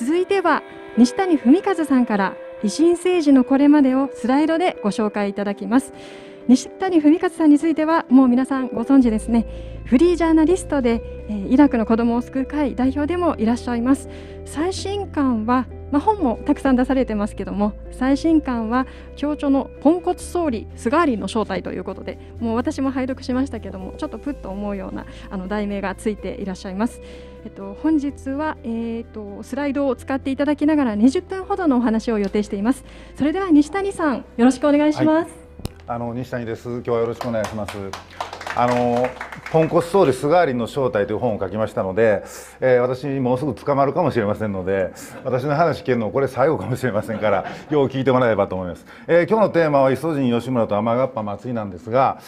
続いては西谷文和さんから維新政治のこれまでをスライドでご紹介いただきます西谷文和さんについてはもう皆さんご存知ですねフリージャーナリストでイラクの子どもを救う会代表でもいらっしゃいます最新刊はまあ、本もたくさん出されてますけども最新刊は強調のポンコツ総理菅アリの正体ということでもう私も拝読しましたけどもちょっとプッと思うようなあの題名がついていらっしゃいますえっと、本日は、えーと、とスライドを使っていただきながら20分ほどのお話を予定していますそれでは西谷さんよろしくお願いします、はい、あの西谷です今日はよろしくお願いしますあのポンコツ総理菅原の正体という本を書きましたので、えー、私もうすぐ捕まるかもしれませんので私の話聞けるのこれ最後かもしれませんからよう聞いてもらえればと思います、えー、今日のテーマは「イソジ吉村と天がっぱ松井」なんですが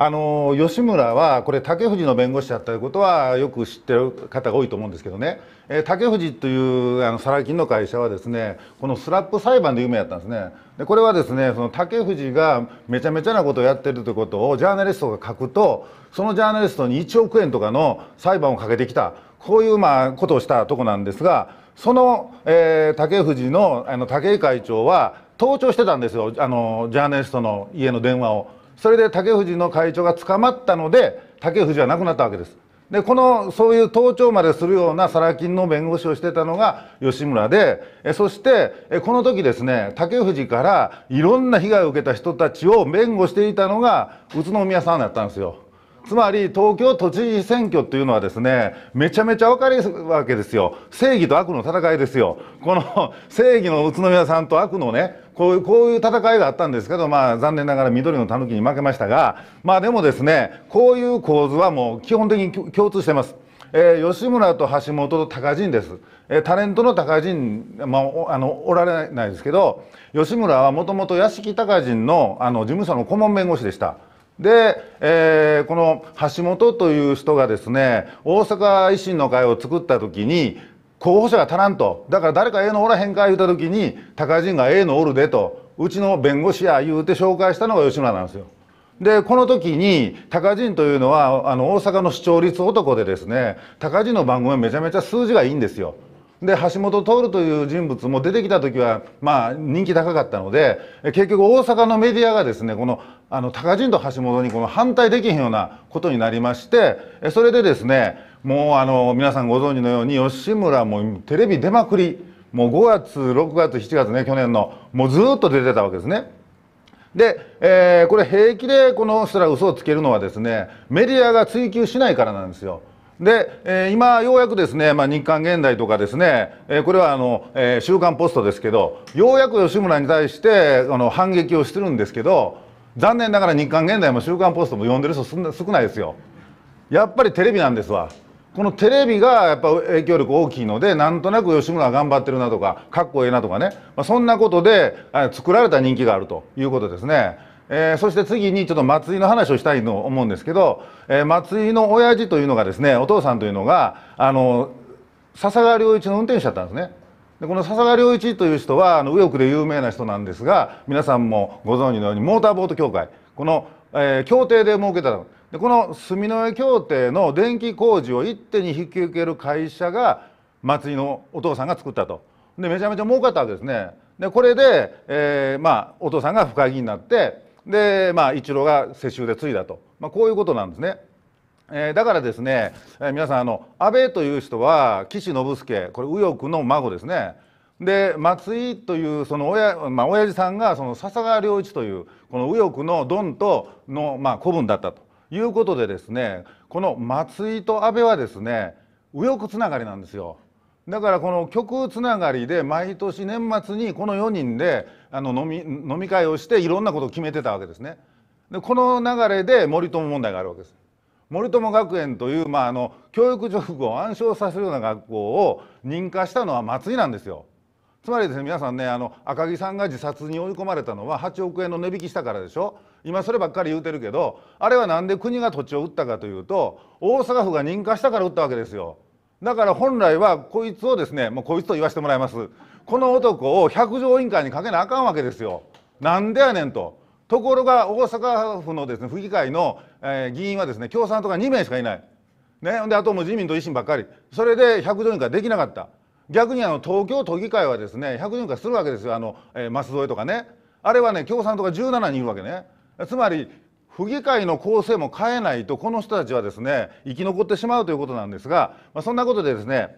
あの吉村はこれ竹藤の弁護士だったということはよく知ってる方が多いと思うんですけどね、えー、竹藤というあのサラ金の会社はですねこのスラップ裁判で有名だったんですねでこれはですねその竹藤がめちゃめちゃなことをやってるということをジャーナリストが書くとそのジャーナリストに1億円とかの裁判をかけてきたこういうまあことをしたとこなんですがその、えー、竹藤のあの竹井会長は盗聴してたんですよあのジャーナリストの家の電話を。それで竹藤の会長が捕まったので竹藤は亡くなったわけですでこのそういう盗聴までするようなサラ金の弁護士をしてたのが吉村でえそしてえこの時ですね竹藤からいろんな被害を受けた人たちを弁護していたのが宇都宮さんだったんですよ。つまり東京都知事選挙というのはですねめちゃめちゃ分かりわけですよ正義と悪の戦いですよこの正義の宇都宮さんと悪のねこういうこういう戦いがあったんですけど、まあ、残念ながら緑のたぬきに負けましたが、まあ、でもですねこういう構図はもう基本的に共通してます。えー、吉村と橋本と高陣です、えー、タレントの高陣、まあ、あのおられないですけど吉村はもともと屋敷高陣のあの事務所の顧問弁護士でした。で、えー、この橋本という人がですね大阪維新の会を作った時に候補者が足らんとだから誰かええのおらへんか言うた時に高人がええのおるでとうちの弁護士や言うて紹介したのが吉村なんですよ。でこの時に高人というのはあの大阪の視聴率男でですね高人の番組はめちゃめちゃ数字がいいんですよ。で橋本徹という人物も出てきた時はまあ人気高かったので結局大阪のメディアがですねこのあの高人と橋本にこの反対できへんようなことになりましてそれでですねもうあの皆さんご存知のように吉村もテレビ出まくりもう5月6月7月ね去年のもうずっと出てたわけですね。で、えー、これ平気でこの人ら嘘をつけるのはですねメディアが追及しないからなんですよ。で、えー、今ようやくですね、まあ、日刊現代とかですね、えー、これはあの、えー、週刊ポストですけどようやく吉村に対してあの反撃をしてるんですけど残念ながら日刊現代も週刊ポストも読んでる人少ないですよやっぱりテレビなんですわこのテレビがやっぱ影響力大きいのでなんとなく吉村は頑張ってるなとかかっこええなとかね、まあ、そんなことで作られた人気があるということですね。えー、そして次にちょっと松井の話をしたいと思うんですけど、えー、松井の親父というのがですねお父さんというのがあの笹川良一の運転手だったんですね。でこの笹川良一という人はあの右翼で有名な人なんですが皆さんもご存知のようにモーターボート協会この、えー、協定で設けたでこの住之江協定の電気工事を一手に引き受ける会社が松井のお父さんが作ったとでめちゃめちゃ儲かったわけですねでこれで、えー、まあ、お父さんが深木になってで、まあ、一郎が世襲で継いだと、まあ、こういうことなんですね。えー、だからですね、えー、皆さんあの安倍という人は岸信介これ右翼の孫ですねで松井というその親、まあ、親父さんがその笹川良一というこの右翼のドンとの、まあ、子分だったということでですねこの松井と安倍はですね右翼つながりなんですよ。だからこの極右つながりで毎年年末にこの4人であの飲み飲み会をしていろんなことを決めてたわけですね。でこの流れで森友問題があるわけです。森友学園という、まあ、あの教育直後を暗唱させるような学校を認可したのは松井なんですよ。つまりですね皆さんねあの赤木さんが自殺に追い込まれたのは8億円の値引きしたからでしょ今そればっかり言うてるけどあれは何で国が土地を売ったかというと大阪府が認可したから売ったわけですよ。だから本来はこいつをですねもうこいつと言わせてもらいますこの男を百条委員会にかけなあかんわけですよ。なんでやねんと。ところが大阪府のですね府議会の、え議員はですね共産党が2名しかいない。ね、であともう自民と維新ばっかりそれで百条委員会できなかった逆にあの東京都議会はですね百条委員会するわけですよあの、え舛添とかねあれはね共産党が17人いるわけねつまり府議会の構成も変えないとこの人たちはですね生き残ってしまうということなんですが、まあ、そんなことでですね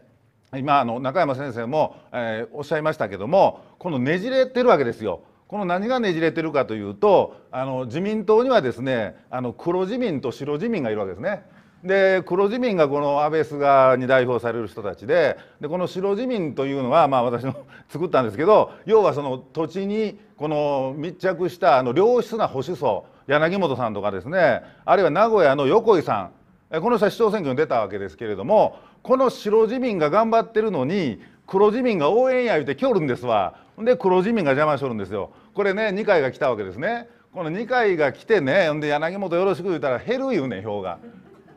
今あの中山先生も、えー、おっしゃいましたけどもこのねじれてるわけですよ。この何がねじれてるかというとあの自民党にはですねあの黒自民と白自民がいるわけですね。で黒自民がこの安倍菅に代表される人たちででこの白自民というのは、まあ、私の 作ったんですけど要はその土地にこの密着したあの良質な保守層柳本さんとかですねあるいは名古屋の横井さんこの人は市長選挙に出たわけですけれどもこの白自民が頑張ってるのに黒自民が応援や言うて来おるんですわで黒自民が邪魔しとるんですよこれね二階が来たわけですねこの二階が来てねんで柳本よろしく言うたら減る言うね票が。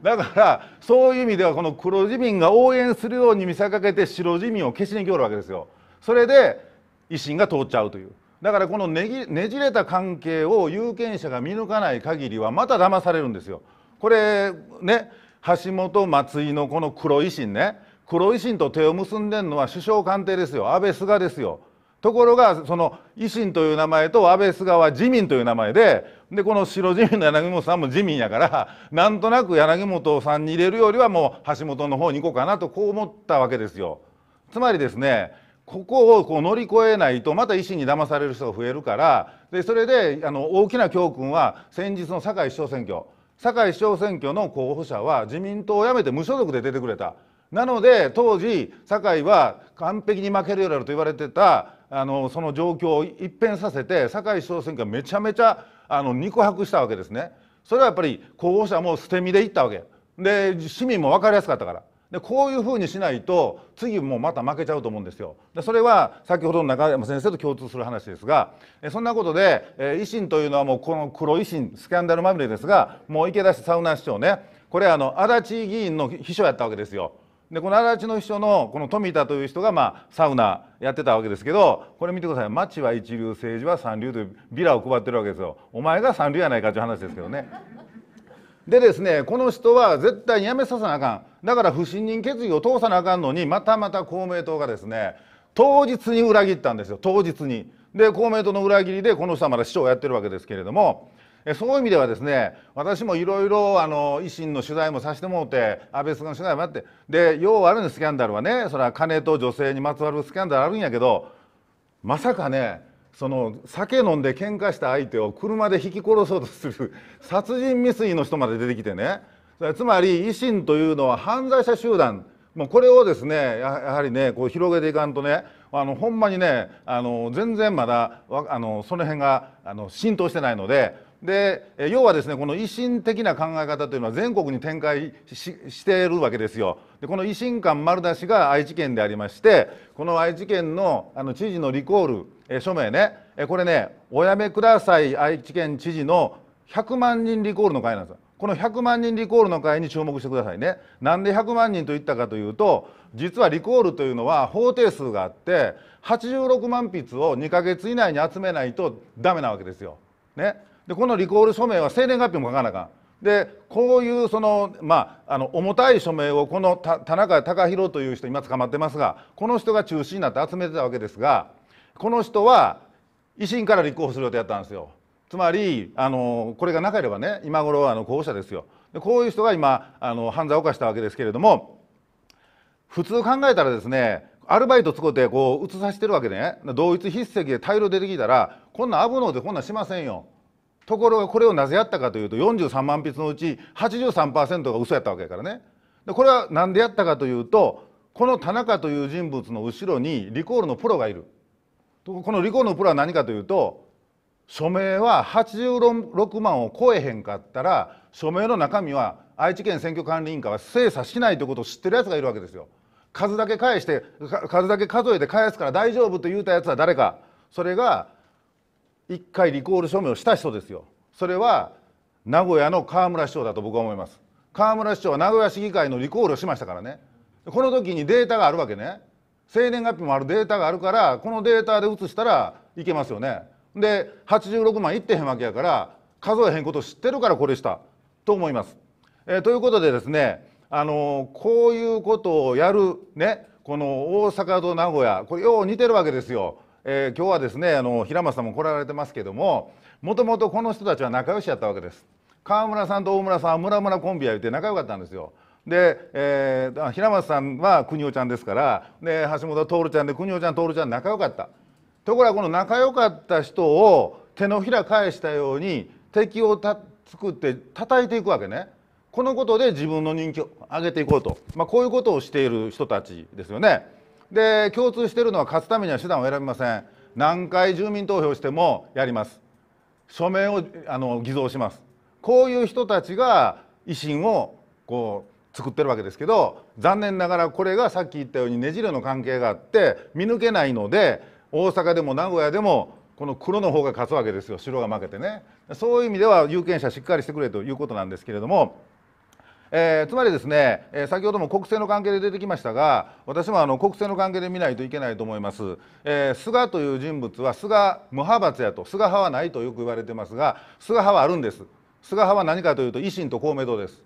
だからそういう意味ではこの黒自民が応援するように見せかけて白自民を消しに来るわけですよ。それで維新が通っちゃうというだからこのねねじれた関係を有権者が見抜かない限りはまた騙されるんですよ。これね橋本松井のこの黒維新ね黒維新と手を結んでるのは首相官邸ですよ安倍菅ですよ。ところがその維新という名前と安倍菅は自民という名前ででこの白自民の柳本さんも自民やからなんとなく柳本さんに入れるよりはもう橋本の方に行こうかなとこう思ったわけですよ。つまりですねここをこう乗り越えないとまた維新に騙される人が増えるからでそれであの大きな教訓は先日の堺市長選挙堺市長選挙の候補者は自民党を辞めて無所属で出てくれた。なので当時堺は完璧に負けるようになると言われてたあのその状況を一変させて堺市長選挙はめちゃめちゃあの肉薄したわけですね。それはやっぱり候補者も捨て身でいったわけで市民も分かりやすかったからでこういうふうにしないと次もまた負けちゃうと思うんですよ。でそれは先ほどの中山先生と共通する話ですがそんなことで、え維新というのはもうこの黒維新スキャンダルまみれですがもう池田市サウナ市長ねこれあの足立議員の秘書やったわけですよ。でこの足立の秘書のこの富田という人が、まあ、サウナやってたわけですけどこれ見てください町は一流政治は三流というビラを配ってるわけですよお前が三流やないかという話ですけどね。でですねこの人は絶対に辞めさせなあかんだから不信任決議を通さなあかんのにまたまた公明党がですね当日に裏切ったんですよ当日に。で公明党の裏切りでこの人はまだ市長をやってるわけですけれども。そういう意味ではですね私もいろいろ維新の取材もさせてもうて安倍さんの取材もあってでようあるんですスキャンダルはねそれは金と女性にまつわるスキャンダルあるんやけどまさかねその酒飲んで喧嘩した相手を車で引き殺そうとする殺人未遂の人まで出てきてねつまり維新というのは犯罪者集団もうこれをですねやはりねこう広げていかんとねあのほんまにねあの全然まだあのその辺があの浸透してないのでで要はですねこの維新的な考え方というのは全国に展開しているわけですよ。でこの維新館丸出しが愛知県でありましてこの愛知県のあの知事のリコール、え署名ねえこれね「おやめください愛知県知事の100万人リコール」の会なんですよ。この100万人リコールの会に注目してくださいねなんで100万人と言ったかというと実はリコールというのは法定数があって86万筆を2ヶ月以内に集めないとダメなわけですよ。ね、でこのリコール署名は生年月日も書かなあかん。でこういうその、まあ、あの重たい署名をこの田中隆弘という人今捕まってますがこの人が中心になって集めてたわけですがこの人は維新から立候補する予定だったんですよ。つまりあのこれがなければね今頃あの候補者ですよでこういう人が今あの犯罪を犯したわけですけれども普通考えたらですねアルバイト使ってこう移させてるわけでね同一筆跡で大量出てきたらこんなん危のうてこんなんしませんよ。ところがこれをなぜやったかというと43万筆のうち83%が嘘やったわけやからね。でこれは何でやったかというとこの田中という人物の後ろにリコールのプロがいる。このリコールのプロは何かというと署名は86万を超えへんかったら署名の中身は愛知県選挙管理委員会は精査しないということを知ってるやつがいるわけですよ。数だけ返して数だけ数えて返すから大丈夫と言うたやつは誰かそれが1回リコール署名をした人ですよ。それは名古屋の河村市長だと僕は思います。河村市長は名古屋市議会のリコールをしましたからね。この時にデータがあるわけね。生年月日もあるデータがあるからこのデータで写したらいけますよね。で86万いってへんわけやから数えへんこと知ってるからこれしたと思います。えー、ということでですね、あのー、こういうことをやる、ね、この大阪と名古屋これよう似てるわけですよ。えー、今日はですねあの平松さんも来られてますけどももともとこの人たちは仲良しやったわけです。川村さんと大村さんは村村コンビやって仲良かったんですよ。で、えー、平松さんは邦夫ちゃんですからで橋本徹ちゃんで邦夫ちゃん徹ちゃん仲良かった。ところがこの仲良かった人を手のひら返したように敵をた作って叩いていくわけねこのことで自分の人気を上げていこうと、まあ、こういうことをしている人たちですよね。で共通しているのは勝つためには手段を選びません何回住民投票してもやります署名をあの偽造しますこういう人たちが維新をこう作ってるわけですけど残念ながらこれがさっき言ったようにねじれの関係があって見抜けないので大阪でも名古屋でもこの黒の方が勝つわけですよ白が負けてねそういう意味では有権者しっかりしてくれということなんですけれども、えー、つまりですね、えー、先ほども国政の関係で出てきましたが私もあの国政の関係で見ないといけないと思います、えー、菅という人物は菅無派閥やと菅派はないとよく言われてますが菅派はあるんです菅派は何かというと維新と公明党です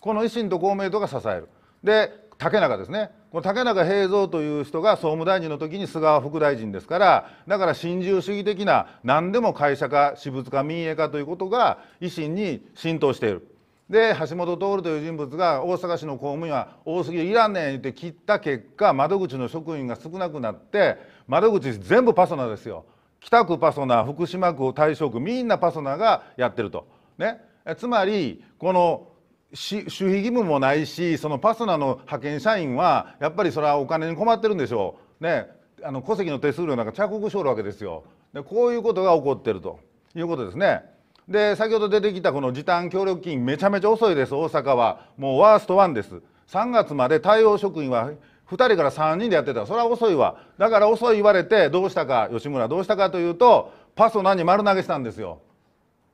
この維新と公明党が支えるで竹中ですねこの竹中平蔵という人が総務大臣の時に菅副大臣ですからだから新自由主義的な何でも会社化私物化民営化ということが維新に浸透している。で橋本徹という人物が大阪市の公務員は多すぎるいらんねんって切った結果窓口の職員が少なくなって窓口全部パソナですよ北区パソナ福島区大正区みんなパソナがやってると。ね、つまりこの守秘義務もないしそのパソナの派遣社員はやっぱりそれはお金に困ってるんでしょう、ね、あの戸籍の手数料なんか着服しおるわけですよでこういうことが起こってるということですねで先ほど出てきたこの時短協力金めちゃめちゃ遅いです大阪はもうワースト1です3月まで対応職員は2人から3人でやってたそれは遅いわだから遅い言われてどうしたか吉村どうしたかというとパソナに丸投げしたんですよ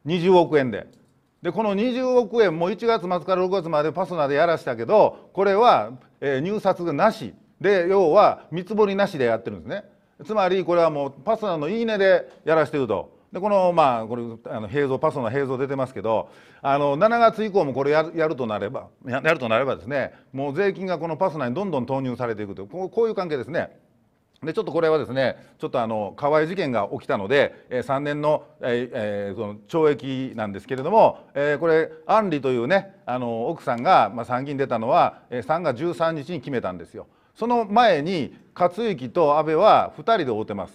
20億円で。でこの20億円も1月末から6月までパソナでやらしたけどこれは、えー、入札がなしで要は見積もりなしでやってるんですねつまりこれはもうパソナのいいねでやらしてるとでこのまあこれあの平蔵パソナ平蔵出てますけどあの7月以降もこれやるとなればやるとなればですねもう税金がこのパソナにどんどん投入されていくとこういう関係ですね。でちょっとこれはですねちょっとあの河合事件が起きたので、えー、3年の,、えー、その懲役なんですけれども、えー、これ安里というねあの奥さんが、まあ、参議院出たのは、えー、3月13日に決めたんですよ。その前に克行と安倍は2人で追うてます。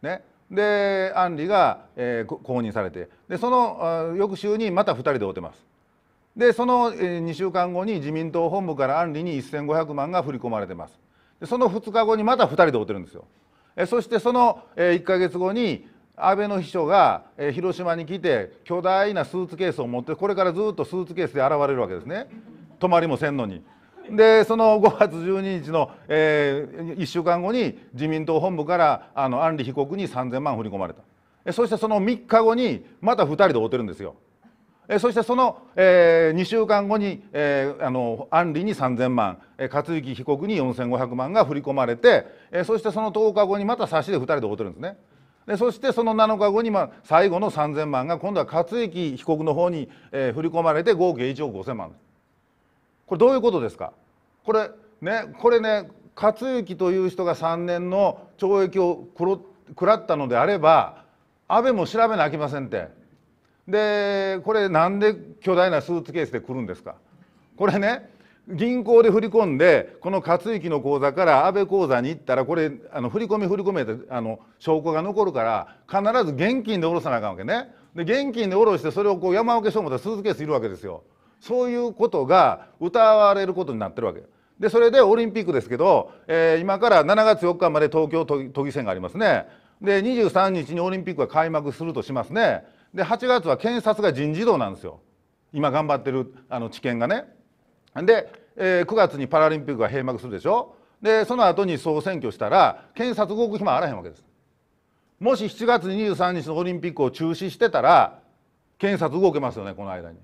ね、で安里が、えー、公認されてでその翌週にまた2人で追うてます。でその2週間後に自民党本部から安里に1,500万が振り込まれてます。その2日後にまた2人で追ってるんですよ。そしてその1か月後に安倍の秘書が広島に来て巨大なスーツケースを持ってこれからずっとスーツケースで現れるわけですね泊まりもせんのに。でその5月12日の、えー、1週間後に自民党本部からあの安里被告に3000万振り込まれたそしてその3日後にまた2人で追ってるんですよ。そしてその、えー、2週間後に、えー、あの安里に3,000万克行被告に4,500万が振り込まれて、えー、そしてその10日後にまた差しで2人で追ってるんですね。でそしてその7日後に、まあ、最後の3,000万が今度は克行被告の方に、えー、振り込まれて合計1億5,000万これどういうことですかこれねこれね克行という人が3年の懲役を食らったのであれば安倍も調べなきませんって。でこれなんで巨大なスーツケースで来るんですかこれね銀行で振り込んでこの勝行の口座から安倍口座に行ったらこれあの振り込み振り込めてあの証拠が残るから必ず現金で下ろさなあかんわけねで現金で下ろしてそれをこう山分けしうと思ったらスーツケースいるわけですよそういうことが疑われることになってるわけでそれでオリンピックですけど、えー、今から7月4日まで東京都議選がありますねで23日にオリンピックが開幕するとしますねで8月は検察が人事異動なんですよ今頑張ってるあの知見がね。で、えー、9月にパラリンピックが閉幕するでしょでその後に総選挙したら検察動く暇あらへんわけです。もし7月23日のオリンピックを中止してたら検察動けますよねこの間に。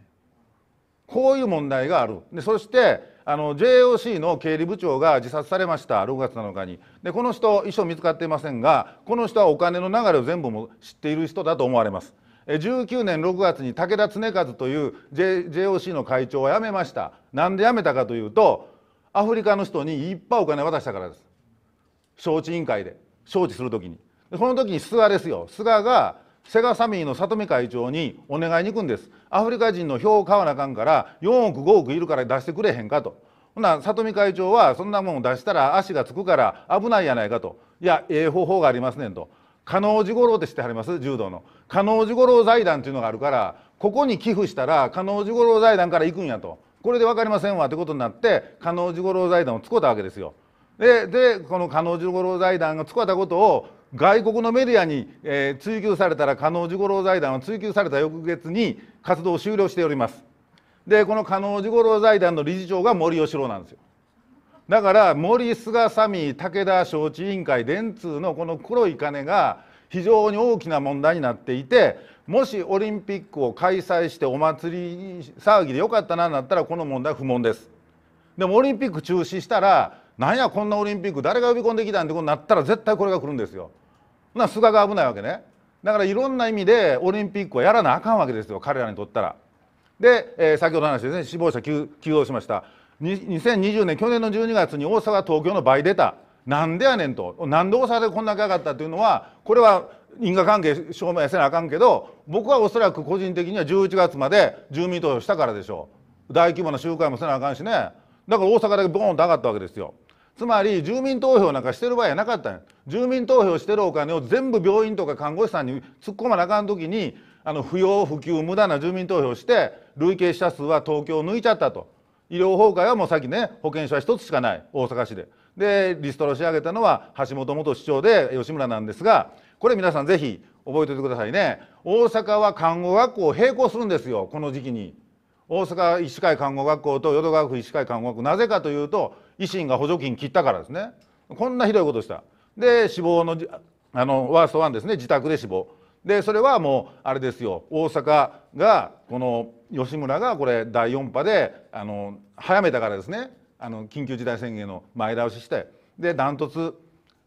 こういう問題がある。でそしてあの JOC の経理部長が自殺されました6月7日にでこの人遺書見つかっていませんがこの人はお金の流れを全部も知っている人だと思われます19年6月に武田恒和という、J、JOC の会長を辞めましたなんで辞めたかというとアフリカの人にいっぱいお金渡したからです招致委員会で招致するときにこの時に菅ですよ菅がセガサミーの里見会長にお願いに行くんですアフリカ人の票を買わなあかんから4億5億いるから出してくれへんかとほな里見会長はそんなもん出したら足がつくから危ないやないかといやええ方法がありますねんと加納寺五郎って知ってはります柔道の加納寺五郎財団っていうのがあるからここに寄付したら加納寺五郎財団から行くんやとこれで分かりませんわってことになって加納寺五郎財団を使ったわけですよ。ででこの加納寺五郎財団が使ったことを外国のメディアに、えー、追及されたら加納寺五郎財団を追及された翌月に活動を終了しております。でこの加納寺五郎財団の理事長が森喜朗なんですよ。だから森菅サミー武田招致委員会電通のこの黒い金が非常に大きな問題になっていてもしオリンピックを開催してお祭り騒ぎでよかったななったらこの問題不問ですでもオリンピック中止したらなんやこんなオリンピック誰が呼び込んできたんってことになったら絶対これが来るんですよな菅が危ないわけねだからいろんな意味でオリンピックはやらなあかんわけですよ彼らにとったら。で、えー、先ほど話ですね死亡者急増しました2020年去年の12月に大阪東京の倍出たなんでやねんとなんで大阪でこんだけ上がったっていうのはこれは因果関係証明せなあかんけど僕はおそらく個人的には11月まで住民投票したからでしょう大規模な集会もせなあかんしねだから大阪だけボーンと上がったわけですよつまり住民投票なんかしてる場合はなかったん住民投票してるお金を全部病院とか看護師さんに突っ込まなあかん時にあの不要不急無駄な住民投票して累計死者数は東京を抜いちゃったと医療崩壊はもうさっきね保険証は1つしかない大阪市ででリストラを仕上げたのは橋本元市長で吉村なんですがこれ皆さんぜひ覚えておいてくださいね大阪は看護学校を並行するんですよこの時期に大阪医師会看護学校と淀川区医師会看護学校なぜかというと維新が補助金切ったからですねこんなひどいことしたで死亡のあのワーストワンですね自宅で死亡でそれはもうあれですよ大阪がこの吉村がこれ第4波であの早めたからですねあの緊急事態宣言の前倒ししてでダントツ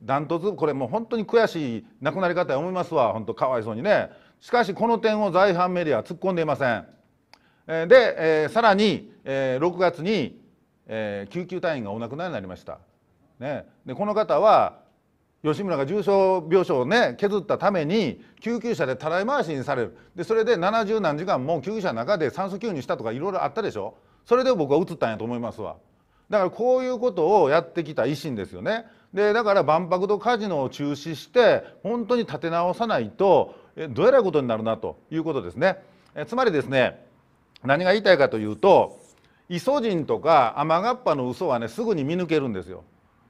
ダントツこれもう本当に悔しい亡くなり方や思いますわ本当かわいそうにねしかしこの点を在阪メディアは突っ込んでいませんで、えー、さらに、えー、6月に、えー、救急隊員がお亡くなりになりました、ね、でこの方は吉村が重症病床をね削ったために救急車でたらい回しにされるでそれで70何時間も救急車の中で酸素吸入したとかいろいろあったでしょそれで僕は移ったんやと思いますわだからこういうことをやってきた維新ですよねでだから万博とカジノを中止して本当に立て直さないとどうやらいことになるなということですねえつまりですね何が言いたいかというとイソジンとか雨がっぱの嘘はねすぐに見抜けるんですよ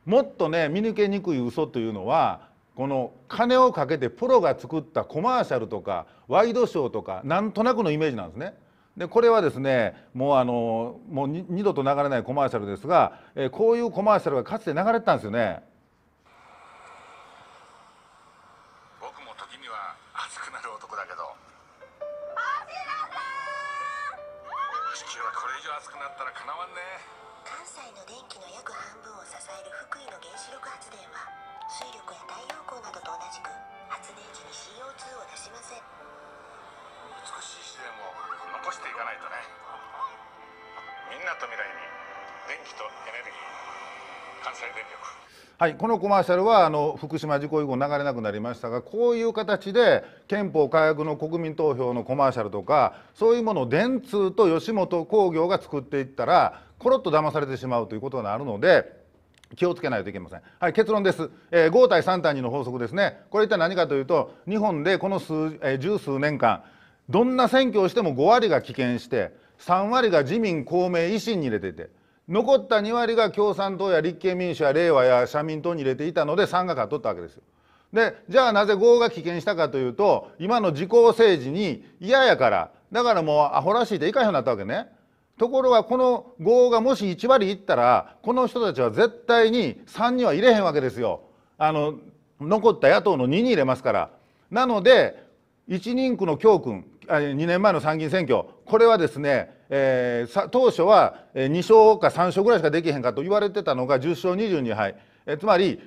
もっとね見抜けにくい嘘というのはこの金をかけてプロが作ったコマーシャルとかワイドショーとかなんとなくのイメージなんですね。でこれはですねもうあのもう二度と流れないコマーシャルですが、えこういうコマーシャルがかつて流れてたんですよね。さる福井の原子力発電は水力や太陽光などと同じく発電時に CO2 を出しません美しい自然を残していかないとねみんなと未来に電気とエネルギー関西電力はい、このコマーシャルはあの福島事故以後流れなくなりましたがこういう形で憲法改革の国民投票のコマーシャルとかそういうものを電通と吉本興業が作っていったらコロッと騙されてしまうということになるので気をつけないといけません。はい、結論です。えー、5対3対2の法則ですね。これ一体何かというと、日本でこの数、えー、十数年間、どんな選挙をしても5割が棄権して、3割が自民、公明、維新に入れていて、残った2割が共産党や立憲民主や令和や社民党に入れていたので、3が勝っとったわけですよ。で、じゃあなぜ5が棄権したかというと、今の自公政治に嫌やから、だからもうアホらしいっていかへんようになったわけね。ところがこの5がもし1割いったらこの人たちは絶対に3には入れへんわけですよあの残った野党の2に入れますからなので1人区の教訓2年前の参議院選挙これはですね、えー、当初は2勝か3勝ぐらいしかできへんかと言われてたのが10勝22敗、えつまり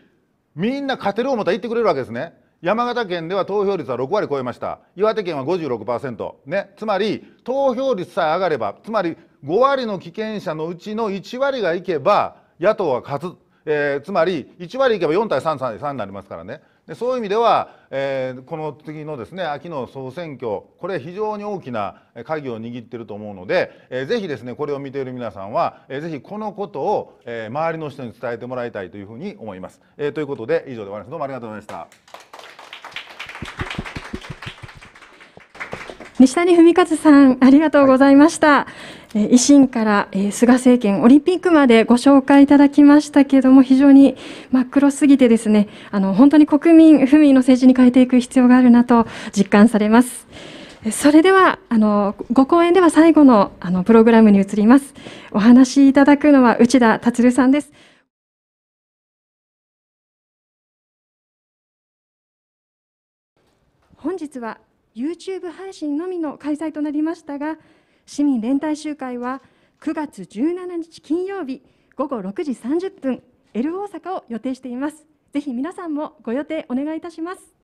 みんな勝てる思ったら言ってくれるわけですね山形県では投票率は6割超えました岩手県は56%、ね、つまり投票率さえ上がればつまり5割の危険者のうちの1割がいけば野党は勝つ、えー、つまり1割いけば4対3対3になりますからねでそういう意味では、えー、この次のですね秋の総選挙これ非常に大きな鍵を握っていると思うので、えー、ぜひですねこれを見ている皆さんは、えー、ぜひこのことを、えー、周りの人に伝えてもらいたいというふうに思います。えー、ということで以上で終わりますどうもありがとうございました。西谷文和さんありがとうございました、はい、維新からえ菅政権オリンピックまでご紹介いただきましたけれども非常に真っ黒すぎてですねあの本当に国民府民の政治に変えていく必要があるなと実感されますそれではあのご講演では最後のあのプログラムに移りますお話しいただくのは内田達さんです本日は YouTube 配信のみの開催となりましたが市民連帯集会は9月17日金曜日午後6時30分 L 大阪を予定していますぜひ皆さんもご予定お願いいたします